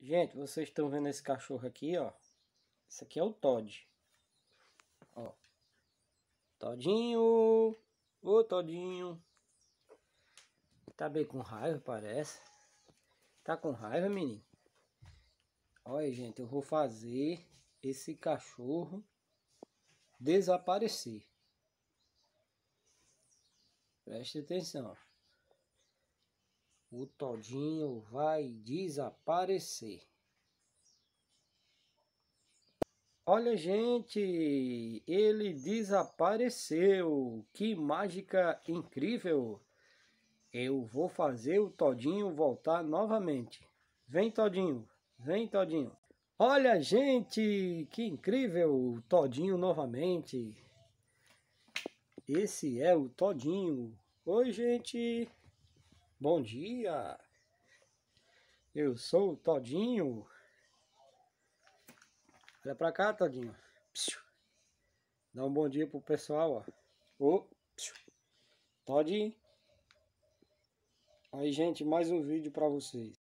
Gente, vocês estão vendo esse cachorro aqui, ó. Esse aqui é o Todd. Ó. Todinho! Ô, Todinho! Tá bem com raiva, parece. Tá com raiva, menino? Olha, gente, eu vou fazer esse cachorro desaparecer. Preste atenção o Todinho vai desaparecer. Olha, gente, ele desapareceu. Que mágica incrível! Eu vou fazer o Todinho voltar novamente. Vem, Todinho, vem, Todinho. Olha, gente, que incrível! O Todinho novamente. Esse é o Todinho. Oi, gente. Bom dia! Eu sou o Todinho. Olha pra cá, Todinho. Dá um bom dia pro pessoal, ó. Ô, Todinho. Aí, gente, mais um vídeo pra vocês.